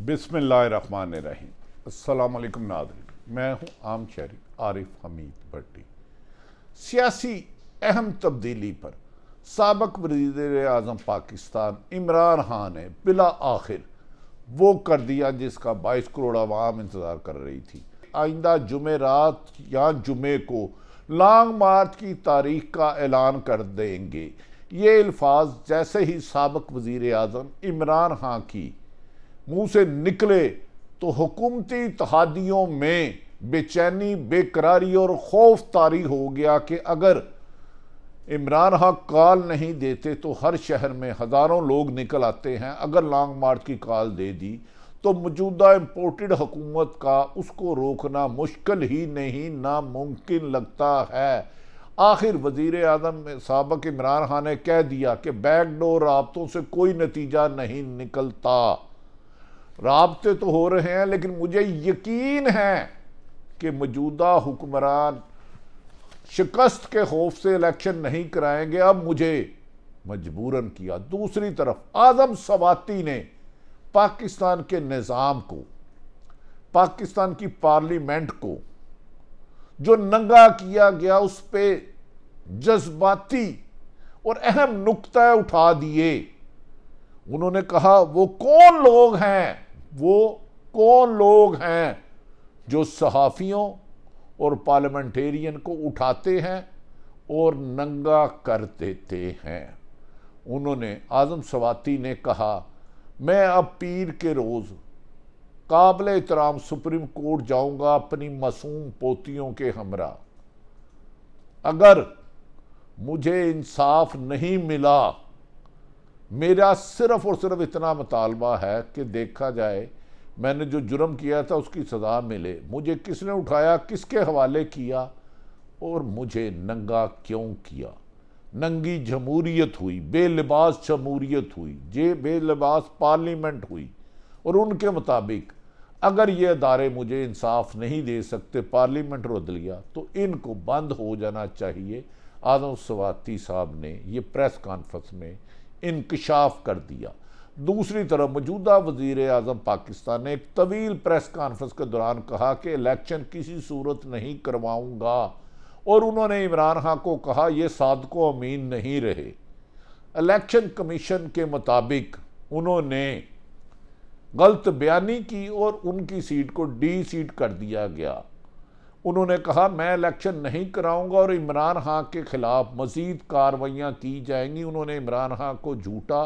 बिसमान रहीम नाजरीन मैं हूँ आम शहरी आरिफ हमीद भट्टी सियासी अहम तब्दीली पर सबक वजीर अजम पाकिस्तान इमरान खान ने बिला आखिर वो कर दिया जिसका बाईस करोड़ आवाम इंतज़ार कर रही थी आइंदा जुमे रात या जुमे को लॉन्ग मार्च की तारीख का ऐलान कर देंगे ये अल्फाज जैसे ही सबक वज़ी अजम इमरान खां की मुंह से निकले तो हुकूमती तहादियों में बेचैनी बेकरारी और खौफ तारी हो गया कि अगर इमरान हक कॉल नहीं देते तो हर शहर में हज़ारों लोग निकल आते हैं अगर लॉन्ग मार्च की कॉल दे दी तो मौजूदा इम्पोर्टेड हुकूमत का उसको रोकना मुश्किल ही नहीं नामुमकिन लगता है आखिर वजीर अजम सबक इमरान खान ने कह दिया कि बैकडोर रबतों से कोई नतीजा नहीं निकलता रबते तो हो रहे हैं लेकिन मुझे यकीन है कि मौजूदा हुक्मरान शिकस्त के खौफ से इलेक्शन नहीं कराएंगे अब मुझे मजबूरन किया दूसरी तरफ आजम सवाती ने पाकिस्तान के निज़ाम को पाकिस्तान की पार्लियामेंट को जो नंगा किया गया उस पर जज्बाती और अहम नुकता उठा दिए उन्होंने कहा वो कौन लोग हैं वो कौन लोग हैं जो सहाफ़ियों और पार्लियामेंटेरियन को उठाते हैं और नंगा कर देते हैं उन्होंने आज़म सवाती ने कहा मैं अब पीर के रोज़ काबिल इतराम सुप्रीम कोर्ट जाऊंगा अपनी मासूम पोतियों के हमरा अगर मुझे इंसाफ नहीं मिला मेरा सिर्फ और सिर्फ इतना मुतालबा है कि देखा जाए मैंने जो जुर्म किया था उसकी सज़ा मिले मुझे किसने उठाया किसके हवाले किया और मुझे नंगा क्यों किया नंगी जमूरीत हुई बेलिबास जमूरीत हुई जे बेलिबास पार्लियामेंट हुई और उनके मुताबिक अगर ये अदारे मुझे इंसाफ नहीं दे सकते पार्लियामेंट लिया तो इनको बंद हो जाना चाहिए आदम सवाती साहब ने ये प्रेस कॉन्फ्रेंस में इंकशाफ कर दिया दूसरी तरफ मौजूदा वजीर अजम पाकिस्तान ने एक तवील प्रेस कॉन्फ्रेंस के दौरान कहा कि इलेक्शन किसी सूरत नहीं करवाऊँगा और उन्होंने इमरान खां को कहा यह सादको अमीन नहीं रहे इलेक्शन कमीशन के मुताबिक उन्होंने गलत बयानी की और उनकी सीट को डी सीट कर दिया गया उन्होंने कहा मैं इलेक्शन नहीं कराऊंगा और इमरान खां के ख़िलाफ़ मज़ीद कार्रवाइयाँ की जाएंगी उन्होंने इमरान खां को झूठा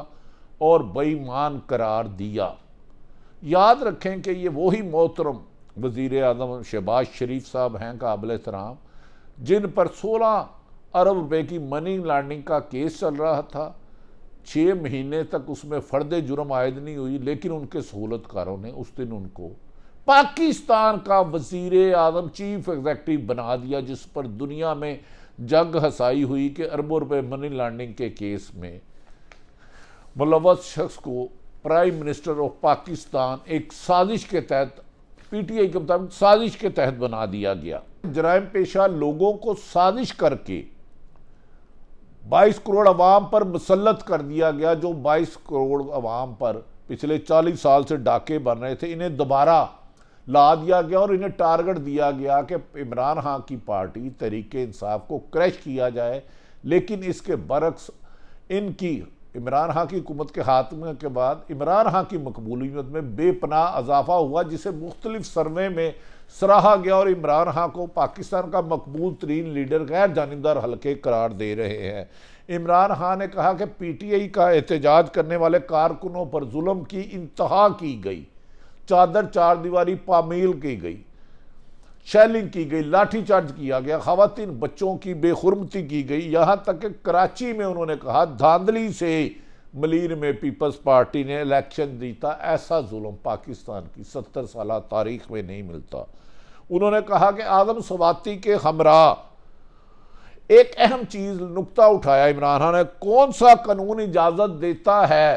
और बेईमान करार दिया याद रखें कि ये वही मोहतरम वज़ी अजम शहबाज शरीफ साहब हैं काबिल तराम जिन पर सोलह अरब रुपये की मनी लॉन्ड्रिंग का केस चल रहा था छः महीने तक उसमें फर्द जुर्म आयद नहीं हुई लेकिन उनके सहूलतकारों ने उस दिन उनको पाकिस्तान का वजीर आजम चीफ एग्जेक्टिव बना दिया जिस पर दुनिया में जंग हसाई हुई कि अरबों रुपए मनी लॉन्ड्रिंग के केस में मुलवत शख्स को प्राइम मिनिस्टर ऑफ पाकिस्तान एक साजिश के तहत पीटीआई के मुताबिक साजिश के तहत बना दिया गया जराइम पेशा लोगों को साजिश करके 22 करोड़ अवाम पर मुसलत कर दिया गया जो 22 करोड़ अवाम पर पिछले 40 साल से डाके बन रहे थे इन्हें दोबारा ला दिया गया और इन्हें टारगेट दिया गया कि इमरान खां की पार्टी तरीके इंसाफ को क्रैश किया जाए लेकिन इसके बरक्स इनकी इमरान खां की हुकूमत के खात्मे के बाद इमरान खां की मकबूलीत में बेपनाह अजाफा हुआ जिसे मुख्तलिफ सर्वे में सराहा गया और इमरान खां को पाकिस्तान का मकबूल तरीन लीडर गैर जानबदार हल्के करार दे रहे हैं इमरान खां ने कहा कि पी टी आई का एहतजाज करने वाले कारकुनों पर जुल्म की इंतहा की गई चादर चार दीवारी पामील की गई शैलिंग की गई लाठीचार्ज किया गया खातिन बच्चों की बेहरमती की गई यहाँ तक कि कराची में उन्होंने कहा धांधली से मलिर में पीपल्स पार्टी ने इलेक्शन जीता ऐसा जुल्म पाकिस्तान की सत्तर साल तारीख में नहीं मिलता उन्होंने कहा कि आदम सवाती के हमरा एक अहम चीज़ नुकता उठाया इमरान खान ने कौन सा कानून इजाज़त देता है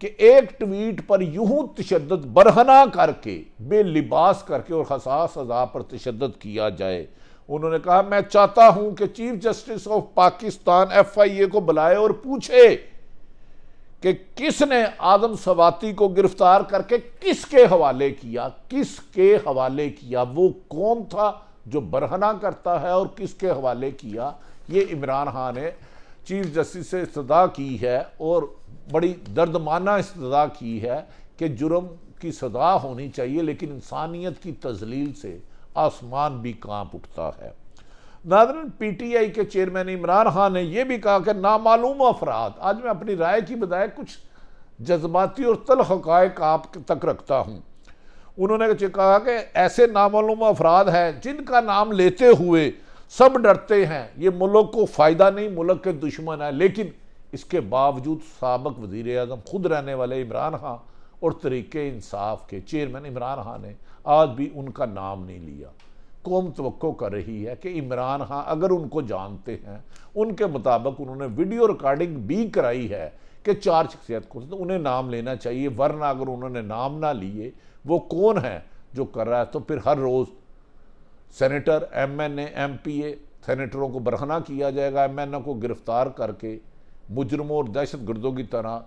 कि एक ट्वीट पर यूं तशद बरहना करके बेलिबास करके और हसास सजा पर तशद किया जाए उन्होंने कहा मैं चाहता हूं कि chief justice of Pakistan F I A को बुलाए और पूछे कि किसने आदम सवाती को गिरफ्तार करके किसके हवाले किया किसके हवाले किया वो कौन था जो बरहना करता है और किसके हवाले किया ये इमरान खान है चीफ जस्टिस से इस्तः की है और बड़ी दर्दमाना इस की है कि जुर्म की सजा होनी चाहिए लेकिन इंसानियत की तजलील से आसमान भी कांप उठता है नादरन आई के चेयरमैन इमरान खान ने यह भी कहा कि नामालूम अफराद आज मैं अपनी राय की बजाय कुछ जज्बाती और तल हकायक आप तक रखता हूँ उन्होंने कहा कि ऐसे नामालूम अफराद हैं जिनका नाम लेते हुए सब डरते हैं ये मुल्क को फ़ायदा नहीं मुल्क के दुश्मन है लेकिन इसके बावजूद सबक वजीर अजम खुद रहने वाले इमरान खान और तरीके इंसाफ के चेयरमैन इमरान खान ने आज भी उनका नाम नहीं लिया कौम तो कर रही है कि इमरान खान अगर उनको जानते हैं उनके मुताबिक उन्होंने वीडियो रिकॉर्डिंग भी कराई है कि चार शख्सियत को तो उन्हें नाम लेना चाहिए वरना अगर उन्होंने नाम ना लिए वो कौन है जो कर रहा है तो फिर हर रोज़ सेनेटर एमएनए एमपीए सेनेटरों को बरहना किया जाएगा एमएनए को गिरफ्तार करके मुजरमों और दहशत गर्दों की तरह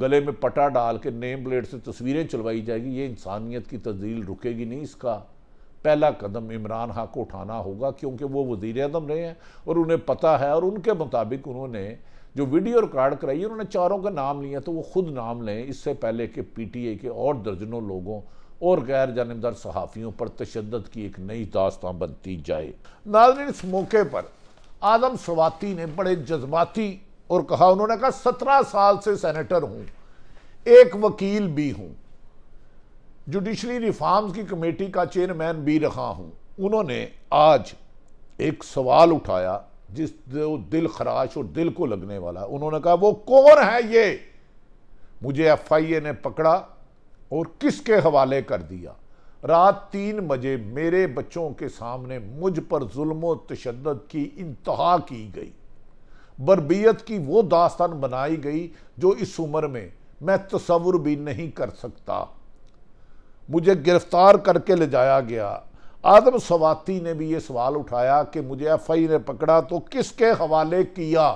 गले में पटा डाल के नेम प्लेट से तस्वीरें चलवाई जाएगी ये इंसानियत की तजील रुकेगी नहीं इसका पहला कदम इमरान हक को उठाना होगा क्योंकि वो वजीर अदम रहे हैं और उन्हें पता है और उनके मुताबिक उन्होंने जो वीडियो रिकॉर्ड कराई उन्होंने चारों का नाम लिया तो वो खुद नाम लें इससे पहले कि पीटीए के और दर्जनों लोगों और गैर जानबदार सहाफ़ियों पर तशद की एक नई दास्तान बनती जाए नाजरीन इस मौके पर आदम सवाती ने बड़े जज्बाती और कहा उन्होंने कहा सत्रह साल से सेनेटर हूँ एक वकील भी हूँ जुडिशरी रिफॉर्म्स की कमेटी का चेयरमैन भी रखा हूँ उन्होंने आज एक सवाल उठाया जिस दिल खराश और दिल को लगने वाला उन्होंने कहा वो कौन है ये मुझे एफ आई ए ने पकड़ा और किसके हवाले कर दिया रात तीन बजे मेरे बच्चों के सामने मुझ पर जुल्म तशद की इंतहा की गई बरबियत की वो दास्तान बनाई गई जो इस उम्र में मैं तस्वुर भी नहीं कर सकता मुझे गिरफ्तार करके ले जाया गया आदम सवाती ने भी ये सवाल उठाया कि मुझे एफ आई ने पकड़ा तो किसके हवाले किया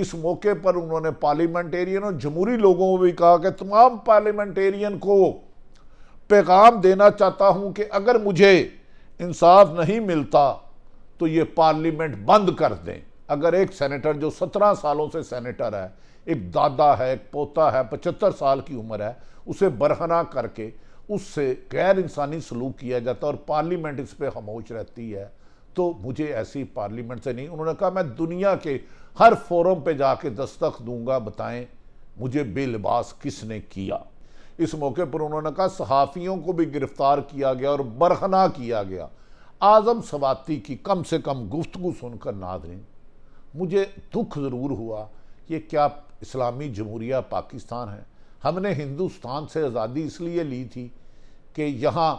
इस मौके पर उन्होंने पार्लियामेंटेरियन और जमहूरी लोगों को भी कहा कि तमाम पार्लियामेंटेरियन को पैगाम देना चाहता हूं कि अगर मुझे इंसाफ नहीं मिलता तो ये पार्लियामेंट बंद कर दें अगर एक सेनेटर जो सत्रह सालों से सेनेटर है एक दादा है एक पोता है पचहत्तर साल की उम्र है उसे बरहना करके उससे गैर इंसानी सलूक किया जाता है और पार्लियामेंट इस पर खामोश रहती है तो मुझे ऐसी पार्लियामेंट से नहीं उन्होंने कहा मैं दुनिया के हर फोरम पे जाके दस्तक दूंगा बताएं मुझे बेलिबास किसने किया इस मौके पर उन्होंने कहा सहाफ़ियों को भी गिरफ्तार किया गया और बरहना किया गया आज़म सवाती की कम से कम गुफ्तु सुनकर नादरीन मुझे दुख ज़रूर हुआ ये क्या इस्लामी जमहूरिया पाकिस्तान है हमने हिंदुस्तान से आज़ादी इसलिए ली थी कि यहाँ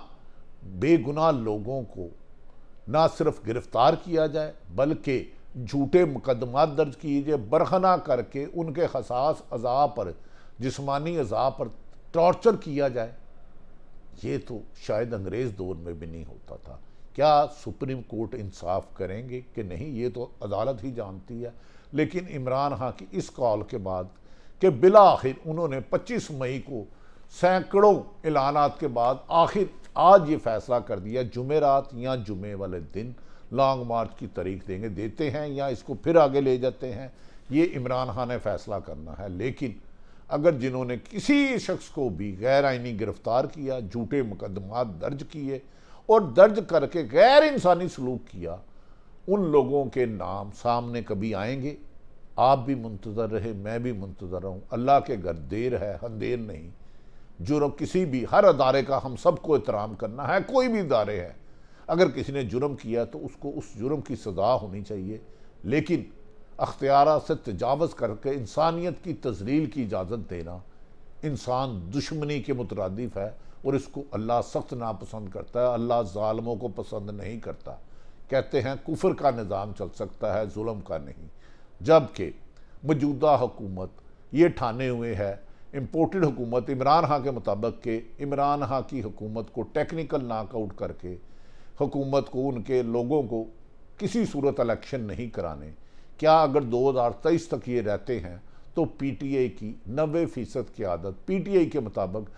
बेगुनाह लोगों को ना सिर्फ गिरफ्तार किया जाए बल्कि झूठे मुकदमा दर्ज किए जाए बरहना करके उनके हसास अज़ा पर जिसमानी अज़ा पर टॉर्चर किया जाए ये तो शायद अंग्रेज़ दौर में भी नहीं होता था क्या सुप्रीम कोर्ट इंसाफ करेंगे कि नहीं ये तो अदालत ही जानती है लेकिन इमरान खां की इस कॉल के बाद कि बिला आखिर उन्होंने 25 मई को सैकड़ों एलानात के बाद आखिर आज ये फैसला कर दिया जुमे रात या जुमे वाले दिन लॉन्ग मार्च की तारीख देंगे देते हैं या इसको फिर आगे ले जाते हैं ये इमरान खान ने फैसला करना है लेकिन अगर जिन्होंने किसी शख्स को भी गैर आइनी गिरफ्तार किया झूठे मुकदमा दर्ज किए और दर्ज करके गैर इंसानी सलूक किया उन लोगों के नाम सामने कभी आएंगे आप भी मुंतज़र रहे मैं भी मुंतज़र रहूँ अल्लाह के घर देर है अंधेर नहीं जुर्म किसी भी हर अदारे का हम सबको एहतराम करना है कोई भी इदारे है अगर किसी ने जुर्म किया तो उसको उस जुर्म की सजा होनी चाहिए लेकिन अख्तियार से तजावज़ करके इंसानियत की तजलील की इजाज़त देना इंसान दुश्मनी के मुतरदफ है और इसको अल्लाह सख्त नापसंद करता है अल्लाह ालमों को पसंद नहीं करता कहते हैं कुफर का निज़ाम चल सकता है जुल्म का नहीं जबकि मौजूदा हुकूमत ये ठाने हुए है इम्पोर्टेड हुकूमत इमरान खां के मुताबिक के इमरान खां की हुकूमत को टेक्निकल नाकआउट करके हुकूमत को उनके लोगों को किसी सूरत इलेक्शन नहीं कराने क्या अगर दो हज़ार तेईस तक ये रहते हैं तो पी टी आई की नबे फ़ीसद की आदत पी टी आई के मुताबिक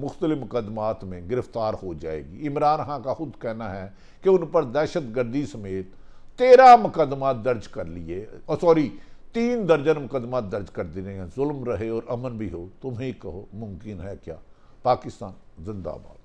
मुख्तलि मुकदमात में गिरफ़्तार हो जाएगी इमरान खां का खुद कहना है कि उन पर दहशत गर्दी समेत तेरह मुकदमा दर्ज कर लिए सॉरी तीन दर्जन मुकदमा दर्ज कर दिए हैं जुल्म रहे और अमन भी हो तुम ही कहो मुमकिन है क्या पाकिस्तान जिंदाबाद